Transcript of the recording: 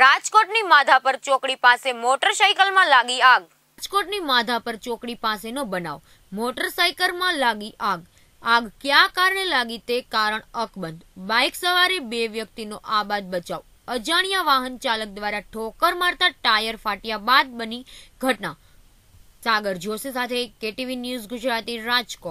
રાજકોટની માધાપર ચોકડી પાસે મોટરસાયકલમાં લાગી આગ રાજકોટની માધાપર ચોકડી પાસેનો બનાવ મોટરસાયકલમાં લાગી આગ આગ ક્યાં કારણે લાગી તે કારણ અકબંધ બાઇક સવારે બે વ્યક્તિનો આબાદ બચાવ અજાણ્યા વાહન ચાલક દ્વારા ઠોકર મારતા ટાયર ફાટ્યા બાદ બની ઘટના સાગર જોશી સાથે કેટીવી ન્યૂઝ ગુજરાતી રાજકોટ